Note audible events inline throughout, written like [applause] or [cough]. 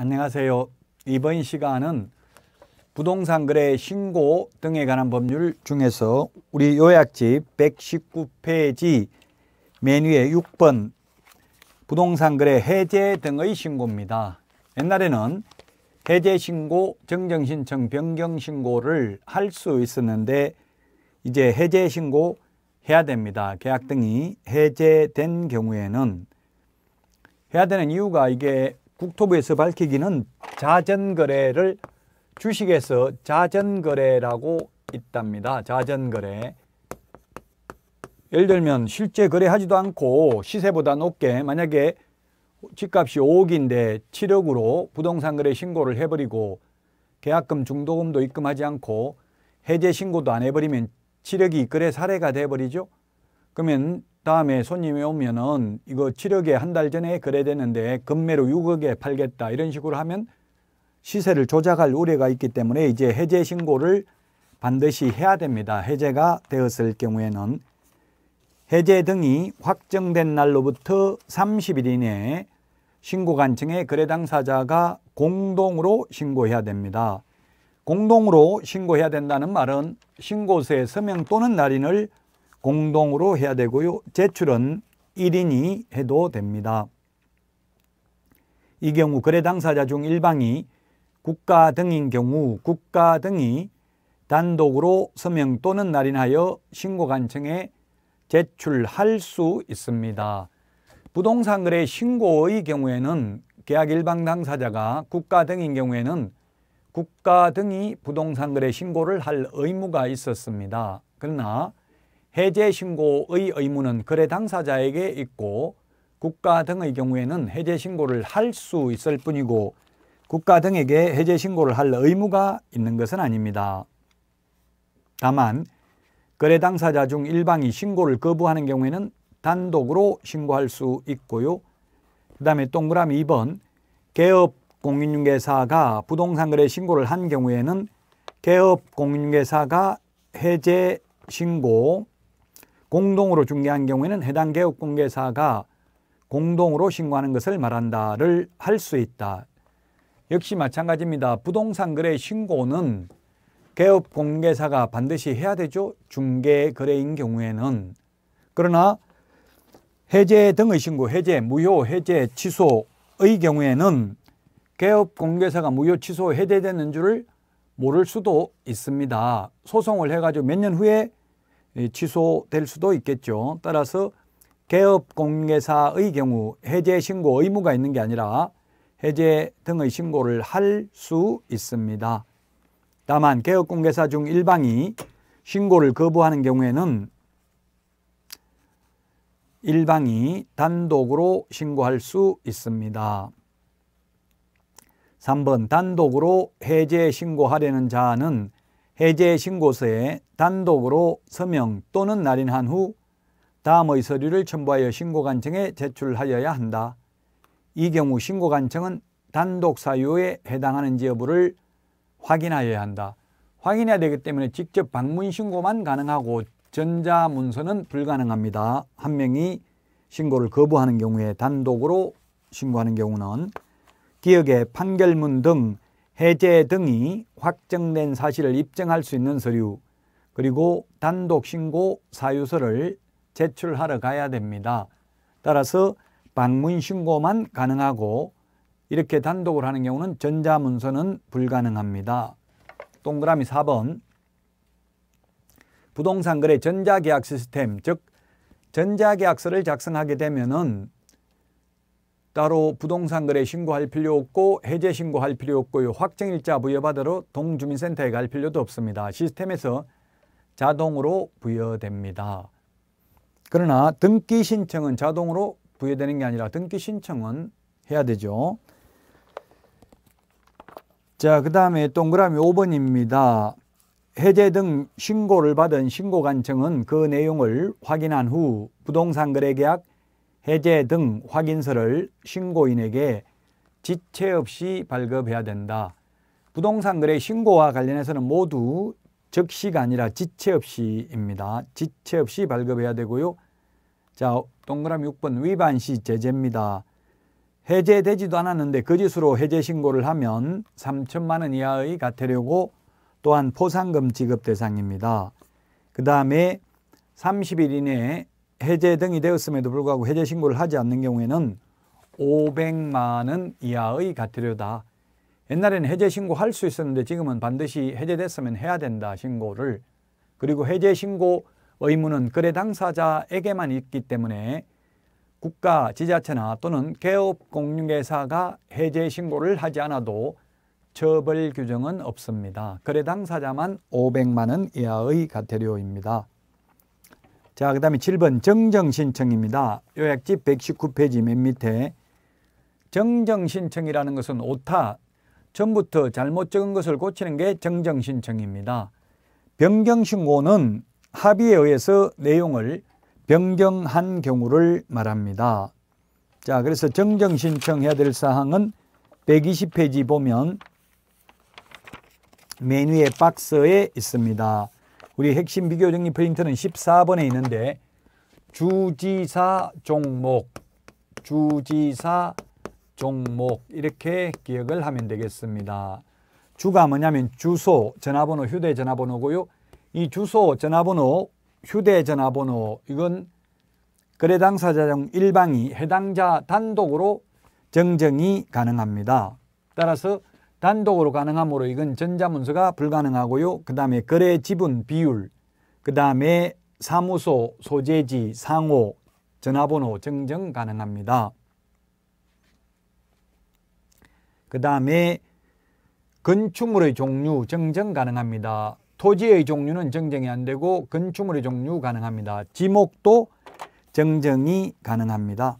안녕하세요. 이번 시간은 부동산 거래 신고 등에 관한 법률 중에서 우리 요약집 119페이지 메뉴의 6번 부동산 거래 해제 등의 신고입니다. 옛날에는 해제 신고, 정정 신청, 변경 신고를 할 수 있었는데 이제 해제 신고 해야 됩니다. 계약 등이 해제된 경우에는 해야 되는 이유가 이게 국토부에서 밝히기는 자전거래를 주식에서 자전거래라고 있답니다. 자전거래. 예를 들면 실제 거래하지도 않고 시세보다 높게 만약에 집값이 5억인데 7억으로 부동산 거래 신고를 해버리고 계약금 중도금도 입금하지 않고 해제 신고도 안 해버리면 7억이 거래 사례가 돼버리죠. 그러면 다음에 손님이 오면은 이거 7억에 한 달 전에 거래되는데 금매로 6억에 팔겠다 이런 식으로 하면 시세를 조작할 우려가 있기 때문에 이제 해제 신고를 반드시 해야 됩니다. 해제가 되었을 경우에는 해제 등이 확정된 날로부터 30일 이내에 신고 관청에 거래 당사자가 공동으로 신고해야 됩니다. 공동으로 신고해야 된다는 말은 신고서에 서명 또는 날인을 공동으로 해야 되고요. 제출은 1인이 해도 됩니다. 이 경우 거래 당사자 중 일방이 국가 등인 경우 국가 등이 단독으로 서명 또는 날인하여 신고관청에 제출할 수 있습니다. 부동산 거래 신고의 경우에는 계약 일방 당사자가 국가 등인 경우에는 국가 등이 부동산 거래 신고를 할 의무가 있었습니다. 그러나 해제 신고의 의무는 거래 당사자에게 있고 국가 등의 경우에는 해제 신고를 할 수 있을 뿐이고 국가 등에게 해제 신고를 할 의무가 있는 것은 아닙니다. 다만 거래 당사자 중 일방이 신고를 거부하는 경우에는 단독으로 신고할 수 있고요. 그 다음에 동그라미 2번 개업 공인중개사가 부동산 거래 신고를 한 경우에는 개업 공인중개사가 해제 신고 공동으로 중개한 경우에는 해당 개업공개사가 공동으로 신고하는 것을 말한다를 할 수 있다. 역시 마찬가지입니다. 부동산 거래 신고는 개업 공개사가 반드시 해야 되죠. 중개 거래인 경우에는 그러나 해제 등의 신고, 해제, 무효, 해제, 취소의 경우에는 개업 공개사가 무효, 취소, 해제되는 줄을 모를 수도 있습니다. 소송을 해가지고 몇 년 후에 취소될 수도 있겠죠. 따라서 개업공개사의 경우 해제 신고 의무가 있는 게 아니라 해제 등의 신고를 할 수 있습니다. 다만 개업공개사 중 일방이 신고를 거부하는 경우에는 일방이 단독으로 신고할 수 있습니다. 3번 단독으로 해제 신고하려는 자는 해제 신고서에 단독으로 서명 또는 날인한 후 다음의 서류를 첨부하여 신고관청에 제출하여야 한다. 이 경우 신고관청은 단독 사유에 해당하는지 여부를 확인하여야 한다. 확인해야 되기 때문에 직접 방문 신고만 가능하고 전자문서는 불가능합니다. 한 명이 신고를 거부하는 경우에 단독으로 신고하는 경우는 기억의 판결문 등 해제 등이 확정된 사실을 입증할 수 있는 서류 그리고 단독 신고 사유서를 제출하러 가야 됩니다. 따라서 방문 신고만 가능하고 이렇게 단독을 하는 경우는 전자문서는 불가능합니다. 동그라미 4번 부동산 거래 전자계약 시스템 즉 전자계약서를 작성하게 되면 따로 부동산 거래 신고할 필요 없고 해제 신고할 필요 없고 확정일자 부여받으러 동주민센터에 갈 필요도 없습니다. 시스템에서 자동으로 부여됩니다. 그러나 등기 신청은 자동으로 부여되는 게 아니라 등기 신청은 해야 되죠. 자, 그 다음에 동그라미 5번입니다. 해제 등 신고를 받은 신고 간청은 그 내용을 확인한 후 부동산 거래 계약 해제 등 확인서를 신고인에게 지체 없이 발급해야 된다. 부동산 거래 신고와 관련해서는 모두 적시가 아니라 지체 없이입니다. 지체 없이 발급해야 되고요. 자, 동그라미 6번 위반 시 제재입니다. 해제되지도 않았는데 거짓으로 해제 신고를 하면 3천만 원 이하의 과태료고 또한 포상금 지급 대상입니다. 그 다음에 30일 이내에 해제 등이 되었음에도 불구하고 해제 신고를 하지 않는 경우에는 500만 원 이하의 과태료다. 옛날에는 해제 신고할 수 있었는데 지금은 반드시 해제됐으면 해야 된다 신고를 그리고 해제 신고 의무는 거래 당사자에게만 있기 때문에 국가, 지자체나 또는 개업 공인회사가 해제 신고를 하지 않아도 처벌 규정은 없습니다. 거래 당사자만 500만 원 이하의 과태료입니다. 자, 그 다음에 7번 정정신청입니다. 요약집 119페이지 맨 밑에 정정신청이라는 것은 오타, 전부터 잘못 적은 것을 고치는 게 정정신청입니다. 변경신고는 합의에 의해서 내용을 변경한 경우를 말합니다. 자, 그래서 정정신청해야 될 사항은 120페이지 보면 메뉴의 박스에 있습니다. 우리 핵심 비교 정리 포인트는 14번에 있는데 주지사 종목, 주지사 종목 이렇게 기억을 하면 되겠습니다. 주가 뭐냐면 주소, 전화번호, 휴대전화번호고요. 이 주소, 전화번호, 휴대전화번호 이건 거래당사자 중 일방이 해당자 단독으로 정정이 가능합니다. 따라서 단독으로 가능하므로 이건 전자문서가 불가능하고요. 그 다음에 거래 지분 비율, 그 다음에 사무소, 소재지, 상호, 전화번호 증정 가능합니다. 그 다음에 건축물의 종류 증정 가능합니다. 토지의 종류는 증정이 안 되고 건축물의 종류 가능합니다. 지목도 증정이 가능합니다.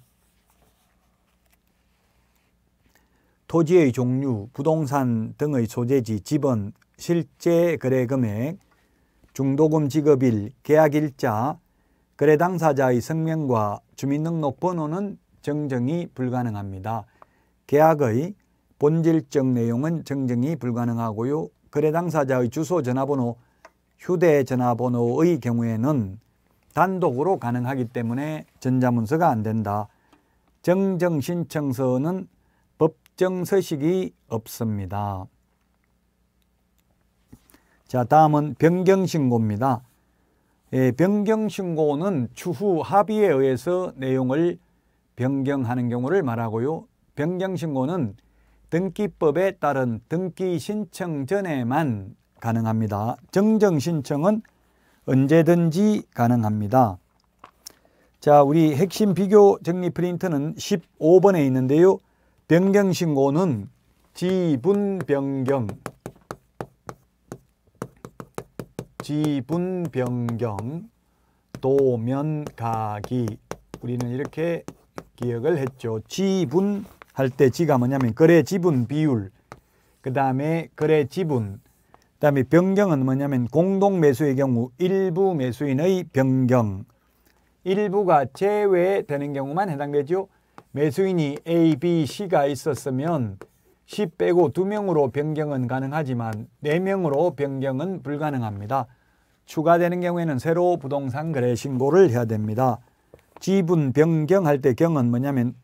토지의 종류, 부동산 등의 소재지, 지번, 실제 거래 금액, 중도금 지급일, 계약 일자, 거래 당사자의 성명과 주민등록번호는 정정이 불가능합니다. 계약의 본질적 내용은 정정이 불가능하고요. 거래 당사자의 주소 전화번호, 휴대전화번호의 경우에는 단독으로 가능하기 때문에 전자문서가 안 된다. 정정신청서는 확정 서식이 없습니다. 자, 다음은 변경신고입니다. 예, 변경신고는 추후 합의에 의해서 내용을 변경하는 경우를 말하고요. 변경신고는 등기법에 따른 등기 신청 전에만 가능합니다. 정정 신청은 언제든지 가능합니다. 자, 우리 핵심 비교 정리 프린트는 15번에 있는데요. 변경 신고는 지분 변경 지분 변경 도면 가기 우리는 이렇게 기억을 했죠. 지분 할 때 지가 뭐냐면 거래 지분 비율 그 다음에 거래 지분 그 다음에 변경은 뭐냐면 공동 매수의 경우 일부 매수인의 변경 일부가 제외되는 경우만 해당되죠. 매수인이 A, B, C가 있었으면 C 빼고 2명으로 변경은 가능하지만 4명으로 변경은 불가능합니다. 추가되는 경우에는 새로 부동산 거래 신고를 해야 됩니다. 지분 변경할 때 경은 뭐냐면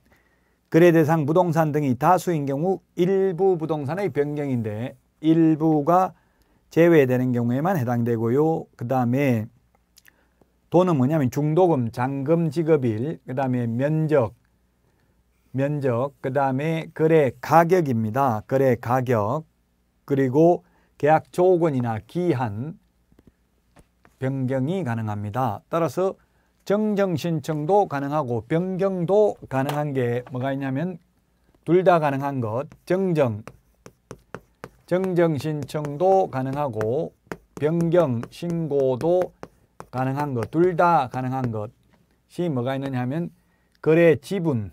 거래 대상 부동산 등이 다수인 경우 일부 부동산의 변경인데 일부가 제외되는 경우에만 해당되고요. 그 다음에 돈은 뭐냐면 중도금, 잔금 지급일, 그 다음에 면적, 면적, 그 다음에 거래 가격입니다. 거래 가격, 그리고 계약 조건이나 기한, 변경이 가능합니다. 따라서 정정 신청도 가능하고 변경도 가능한 게 뭐가 있냐면 둘 다 가능한 것, 정정, 정정 신청도 가능하고 변경 신고도 가능한 것, 둘 다 가능한 것이 뭐가 있느냐 하면 거래 지분,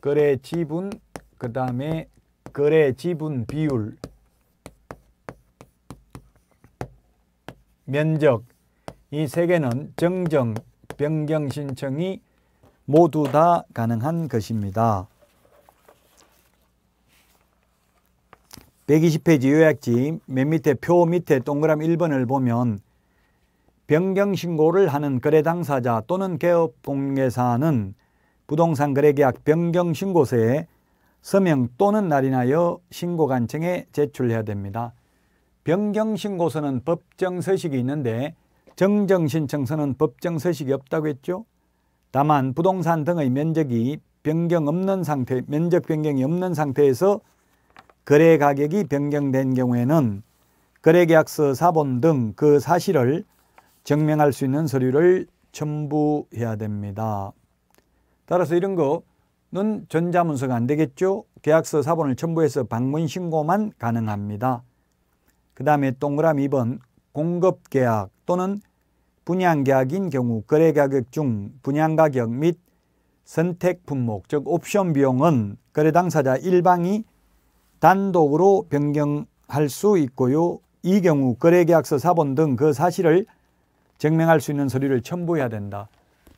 거래 지분 그 다음에 거래 지분 비율 면적 이 세 개는 정정 변경 신청이 모두 다 가능한 것입니다. 120페이지 요약지 맨 밑에 표 밑에 동그라미 1번을 보면 변경 신고를 하는 거래 당사자 또는 개업 공개사는 부동산 거래계약 변경 신고서에 서명 또는 날인하여 신고관청에 제출해야 됩니다. 변경신고서는 법정서식이 있는데 정정신청서는 법정서식이 없다고 했죠. 다만 부동산 등의 면적이 변경 없는 상태, 면적 변경이 없는 상태에서 거래 가격이 변경된 경우에는 거래계약서 사본 등 그 사실을 증명할 수 있는 서류를 첨부해야 됩니다. 따라서 이런 거는 전자문서가 안 되겠죠. 계약서 사본을 첨부해서 방문 신고만 가능합니다. 그 다음에 동그라미 2번 공급계약 또는 분양계약인 경우 거래가격 중 분양가격 및 선택 품목 즉 옵션 비용은 거래 당사자 일방이 단독으로 변경할 수 있고요. 이 경우 거래계약서 사본 등 그 사실을 증명할 수 있는 서류를 첨부해야 된다.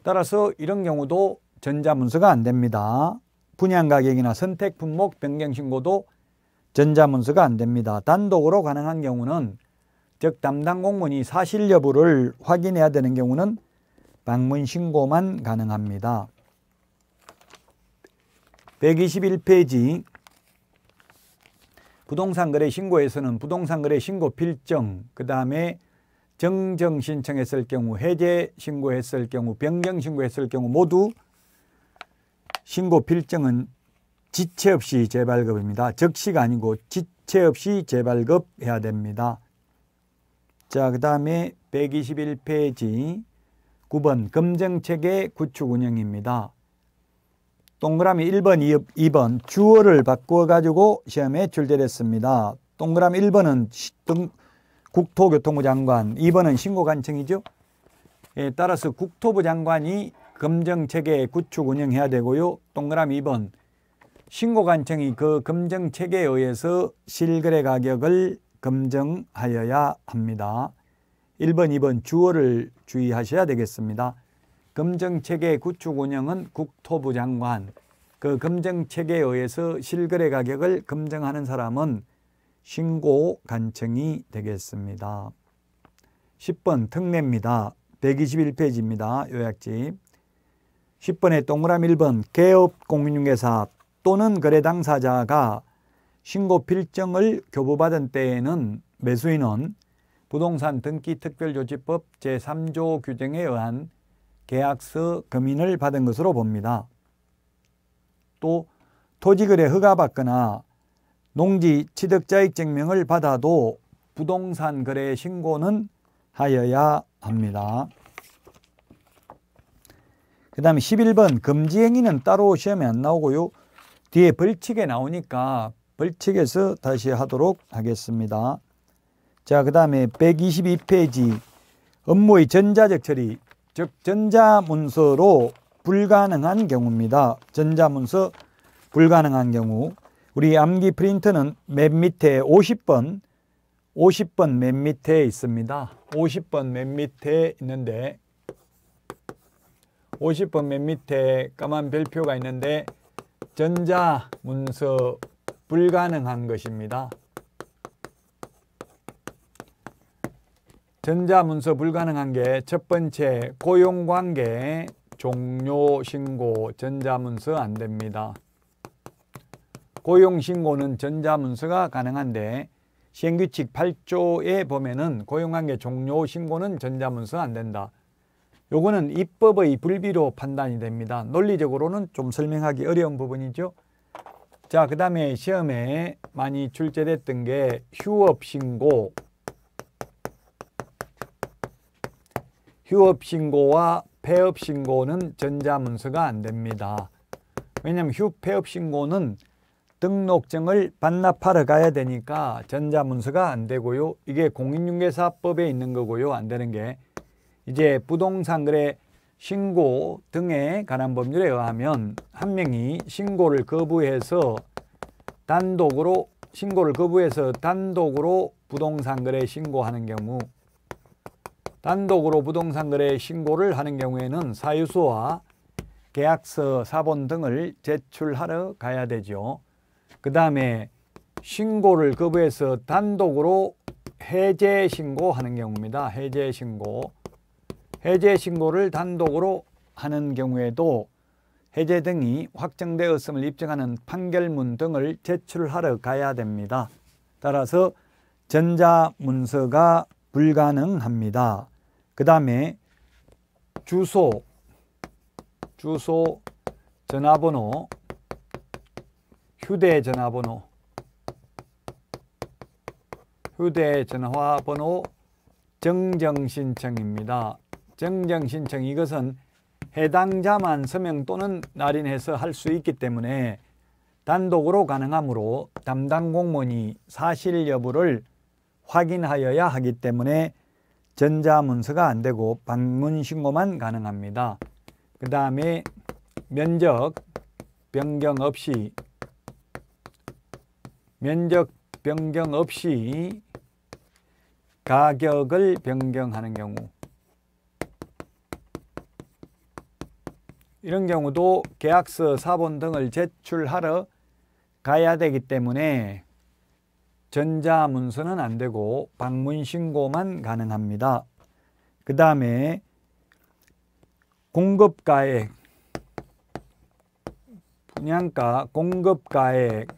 따라서 이런 경우도 전자문서가 안 됩니다. 분양 가격이나 선택 품목 변경 신고도 전자문서가 안 됩니다. 단독으로 가능한 경우는 즉 담당 공무원이 사실 여부를 확인해야 되는 경우는 방문 신고만 가능합니다. 121페이지 부동산 거래 신고에서는 부동산 거래 신고 필증그 다음에 정정 신청했을 경우, 해제 신고했을 경우, 변경 신고했을 경우 모두 신고 필증은 지체 없이 재발급입니다. 적시가 아니고 지체 없이 재발급해야 됩니다. 자, 그 다음에 121페이지 9번 검증체계 구축 운영입니다. 동그라미 1번, 2번 주어를 바꿔 가지고 시험에 출제됐습니다. 동그라미 1번은 국토교통부 장관, 2번은 신고관청이죠. 예, 따라서 국토부 장관이 검정 체계 구축 운영해야 되고요. 동그라미 2번 신고 관청이 그 검정 체계에 의해서 실거래 가격을 검증하여야 합니다. 1번, 2번 주어를 주의하셔야 되겠습니다. 검정체계 구축 운영은 국토부 장관, 그 검정체계에 의해서 실거래 가격을 검증하는 사람은 신고 간청이 되겠습니다. 10번 특례입니다. 121페이지입니다. 요약집. 10번의 동그라미 1번 개업 공인중개사 또는 거래 당사자가 신고 필증을 교부받은 때에는 매수인은 부동산 등기 특별조치법 제3조 규정에 의한 계약서 금인을 받은 것으로 봅니다. 또 토지거래 허가받거나 농지 취득자익 증명을 받아도 부동산 거래 신고는 하여야 합니다. 그 다음에 11번 금지행위는 따로 시험에 안 나오고요. 뒤에 벌칙에 나오니까 벌칙에서 다시 하도록 하겠습니다. 자, 그 다음에 122페이지 업무의 전자적 처리, 즉 전자문서로 불가능한 경우입니다. 전자문서 불가능한 경우 우리 암기 프린터는 맨 밑에 50번 50번 맨 밑에 있습니다. 50번 맨 밑에 있는데 50번 맨 밑에 까만 별표가 있는데 전자 문서 불가능한 것입니다. 전자문서 불가능한 게 첫 번째 고용관계 종료신고 전자문서 안 됩니다. 고용신고는 전자문서가 가능한데 시행규칙 8조에 보면 은 고용관계 종료신고는 전자문서 안 된다. 요거는 입법의 불비로 판단이 됩니다. 논리적으로는 좀 설명하기 어려운 부분이죠. 자, 그 다음에 시험에 많이 출제됐던 게 휴업 신고, 휴업 신고와 폐업 신고는 전자문서가 안 됩니다. 왜냐하면 휴 폐업 신고는 등록증을 반납하러 가야 되니까 전자문서가 안 되고요. 이게 공인중개사법에 있는 거고요. 안 되는 게 이제 부동산 거래 신고 등에 관한 법률에 의하면 한 명이 신고를 거부해서 단독으로 신고를 거부해서 단독으로 부동산 거래 신고하는 경우 단독으로 부동산 거래 신고를 하는 경우에는 사유소와 계약서, 사본 등을 제출하러 가야 되죠. 그 다음에 신고를 거부해서 단독으로 해제 신고하는 경우입니다. 해제 신고. 해제 신고를 단독으로 하는 경우에도 해제 등이 확정되었음을 입증하는 판결문 등을 제출하러 가야 됩니다. 따라서 전자문서가 불가능합니다. 그 다음에 주소, 주소, 전화번호, 휴대전화번호, 휴대전화번호 정정신청입니다. 정정 신청 이것은 해당자만 서명 또는 날인해서 할 수 있기 때문에 단독으로 가능하므로 담당 공무원이 사실 여부를 확인하여야 하기 때문에 전자문서가 안 되고 방문 신고만 가능합니다. 그 다음에 면적 변경 없이 면적 변경 없이 가격을 변경하는 경우 이런 경우도 계약서, 사본 등을 제출하러 가야 되기 때문에 전자문서는 안 되고 방문신고만 가능합니다. 그 다음에 공급가액, 분양가, 공급가액,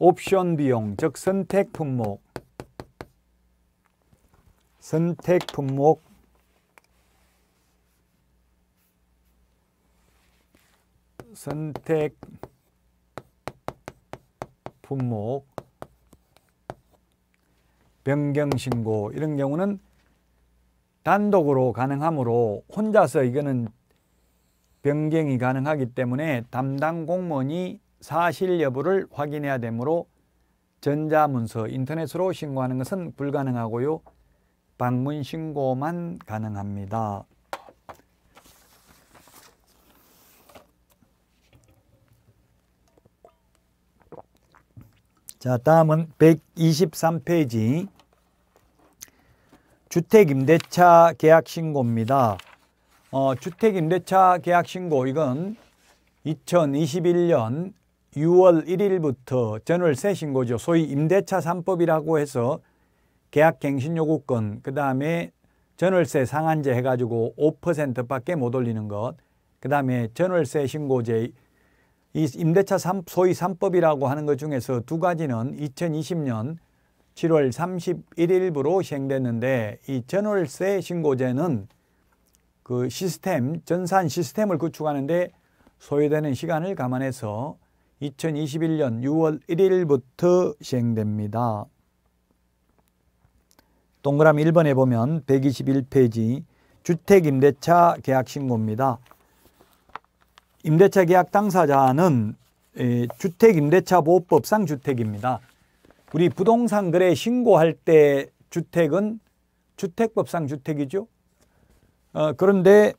옵션 비용, 즉 선택 품목, 선택 품목 선택 품목 변경 신고 이런 경우는 단독으로 가능하므로 혼자서 이거는 변경이 가능하기 때문에 담당 공무원이 사실 여부를 확인해야 되므로 전자문서 인터넷으로 신고하는 것은 불가능하고요. 방문 신고만 가능합니다. 자, 다음은 123페이지 주택임대차 계약신고입니다. 어, 주택임대차 계약신고 이건 2021년 6월 1일부터 전월세 신고죠. 소위 임대차 3법이라고 해서 계약갱신요구권, 그 다음에 전월세 상한제 해가지고 5% 밖에 못 올리는 것, 그 다음에 전월세 신고제 이 임대차 소위 3법이라고 하는 것 중에서 두 가지는 2020년 7월 31일부로 시행됐는데 이 전월세 신고제는 그 시스템, 전산 시스템을 구축하는데 소요되는 시간을 감안해서 2021년 6월 1일부터 시행됩니다. 동그라미 1번에 보면 121페이지 주택임대차 계약신고입니다. 임대차 계약 당사자는 주택임대차보호법상 주택입니다. 우리 부동산 거래 신고할 때 주택은 주택법상 주택이죠. 어, 그런데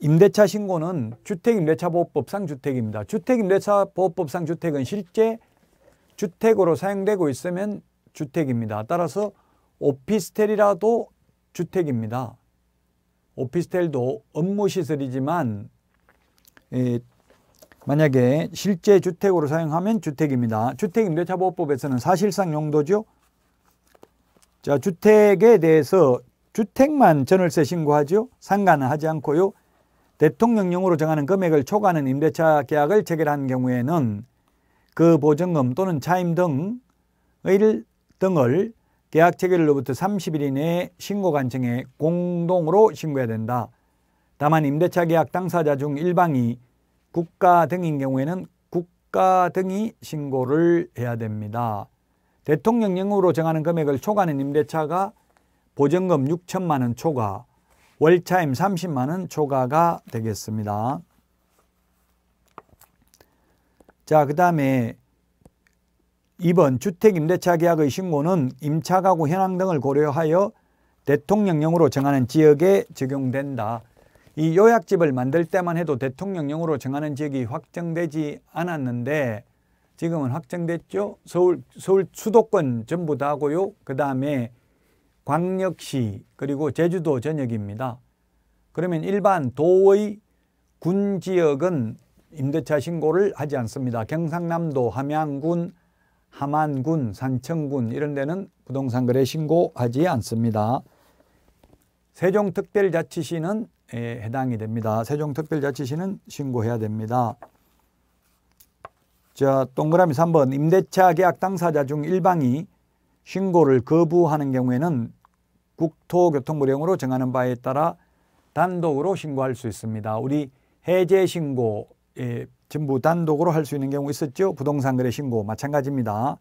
임대차 신고는 주택임대차보호법상 주택입니다. 주택임대차보호법상 주택은 실제 주택으로 사용되고 있으면 주택입니다. 따라서 오피스텔이라도 주택입니다. 오피스텔도 업무시설이지만 예, 만약에 실제 주택으로 사용하면 주택입니다. 주택임대차보호법에서는 사실상 용도죠. 자, 주택에 대해서 주택만 전월세 신고하죠. 상가는 하지 않고요. 대통령령으로 정하는 금액을 초과하는 임대차 계약을 체결한 경우에는 그 보증금 또는 차임 등을 등을 계약 체결로부터 30일 이내에 신고 관청에 공동으로 신고해야 된다. 다만 임대차 계약 당사자 중 일방이 국가 등인 경우에는 국가 등이 신고를 해야 됩니다. 대통령령으로 정하는 금액을 초과하는 임대차가 보증금 6천만 원 초과, 월차임 30만 원 초과가 되겠습니다. 자, 그 다음에 2번 주택임대차 계약의 신고는 임차가구 현황 등을 고려하여 대통령령으로 정하는 지역에 적용된다. 이 요약집을 만들 때만 해도 대통령령으로 정하는 지역이 확정되지 않았는데 지금은 확정됐죠. 서울 서울 수도권 전부 다고요. 그다음에 광역시 그리고 제주도 전역입니다. 그러면 일반 도의 군 지역은 임대차 신고를 하지 않습니다. 경상남도 함양군, 함안군, 산청군 이런 데는 부동산 거래 신고하지 않습니다. 세종특별자치시는 해당이 됩니다. 세종특별자치시는 신고해야 됩니다. 자, 동그라미 3번 임대차 계약 당사자 중 일방이 신고를 거부하는 경우에는 국토교통부령으로 정하는 바에 따라 단독으로 신고할 수 있습니다. 우리 해제 신고 에 예, 전부 단독으로 할 수 있는 경우 있었죠. 부동산 거래 신고 마찬가지입니다.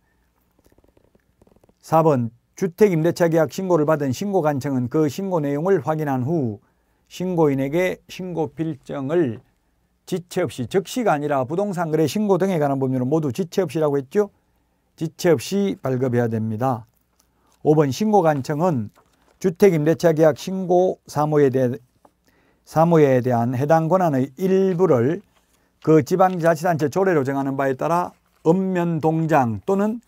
4번 주택 임대차 계약 신고를 받은 신고 간청은 그 신고 내용을 확인한 후 신고인에게 신고 필정을 지체 없이 적시가 아니라 부동산 거래 신고 등에 관한 법률은 모두 지체 없이라고 했죠. 지체 없이 발급해야 됩니다. 5번 신고 간청은 주택 임대차 계약 신고 사무에 대해 사무에 대한 해당 권한의 일부를 그 지방자치단체 조례로 정하는 바에 따라 읍면 동장 또는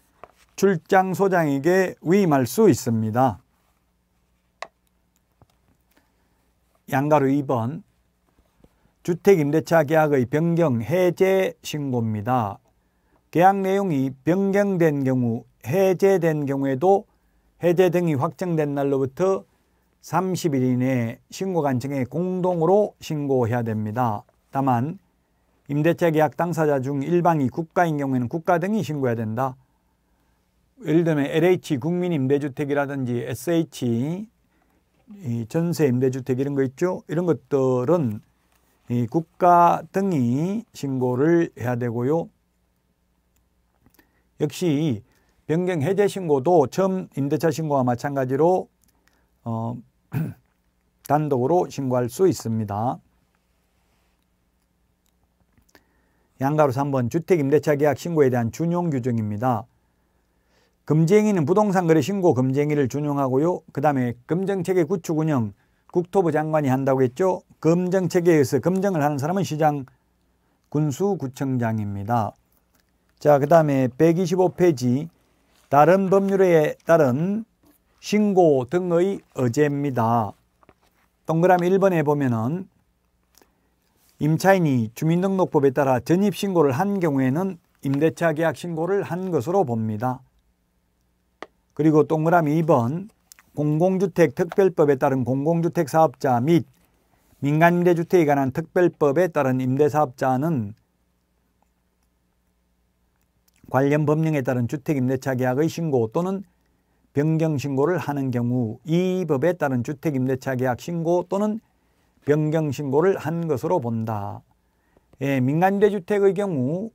출장 소장에게 위임할 수 있습니다. 양가로 2번 주택임대차 계약의 변경 해제 신고입니다. 계약 내용이 변경된 경우 해제된 경우에도 해제 등이 확정된 날로부터 30일 이내에 신고간청에 공동으로 신고해야 됩니다. 다만 임대차 계약 당사자 중 일방이 국가인 경우에는 국가 등이 신고해야 된다. 예를 들면 LH 국민임대주택이라든지 SH 이 전세 임대주택 이런 거 있죠. 이런 것들은 이 국가 등이 신고를 해야 되고요. 역시 변경 해제 신고도 처음 임대차 신고와 마찬가지로 어, [clears throat] 단독으로 신고할 수 있습니다. 양가로 3번 주택임대차 계약 신고에 대한 준용 규정입니다. 금쟁이는 부동산 거래 신고 금쟁이를 준용하고요. 그 다음에 금정체계 구축 운영 국토부 장관이 한다고 했죠. 금정체계에 의해서 금정을 하는 사람은 시장 군수구청장입니다. 자, 그 다음에 125페이지 다른 법률에 따른 신고 등의 어제입니다 동그라미 1번에 보면은 임차인이 주민등록법에 따라 전입신고를 한 경우에는 임대차 계약 신고를 한 것으로 봅니다. 그리고 동그라미 2번 공공주택 특별법에 따른 공공주택 사업자 및 민간임대주택에 관한 특별법에 따른 임대사업자는 관련 법령에 따른 주택임대차 계약의 신고 또는 변경 신고를 하는 경우 이 법에 따른 주택임대차 계약 신고 또는 변경 신고를 한 것으로 본다. 예, 민간임대주택의 경우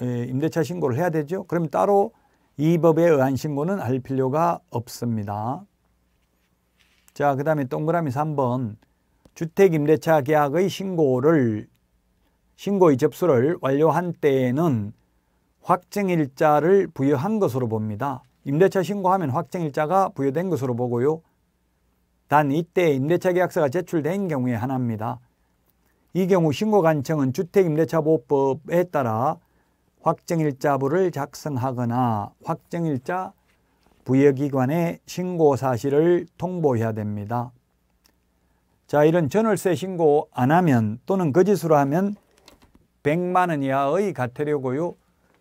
예, 임대차 신고를 해야 되죠. 그럼 따로 이 법에 의한 신고는 할 필요가 없습니다. 자, 그 다음에 동그라미 3번 주택임대차 계약의 신고를 신고의 접수를 완료한 때에는 확정일자를 부여한 것으로 봅니다. 임대차 신고하면 확정일자가 부여된 것으로 보고요. 단 이때 임대차 계약서가 제출된 경우에 하나입니다. 이 경우 신고 간청은 주택임대차보호법에 따라 확정일자부를 작성하거나 확정일자 부여기관에 신고 사실을 통보해야 됩니다. 자, 이런 전월세 신고 안 하면 또는 거짓으로 하면 100만 원 이하의 과태료고요.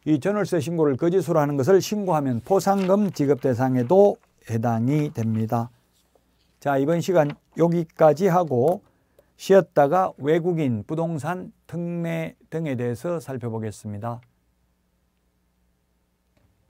이 전월세 신고를 거짓으로 하는 것을 신고하면 포상금 지급 대상에도 해당이 됩니다. 자, 이번 시간 여기까지 하고 쉬었다가 외국인 부동산 특례 등에 대해서 살펴보겠습니다.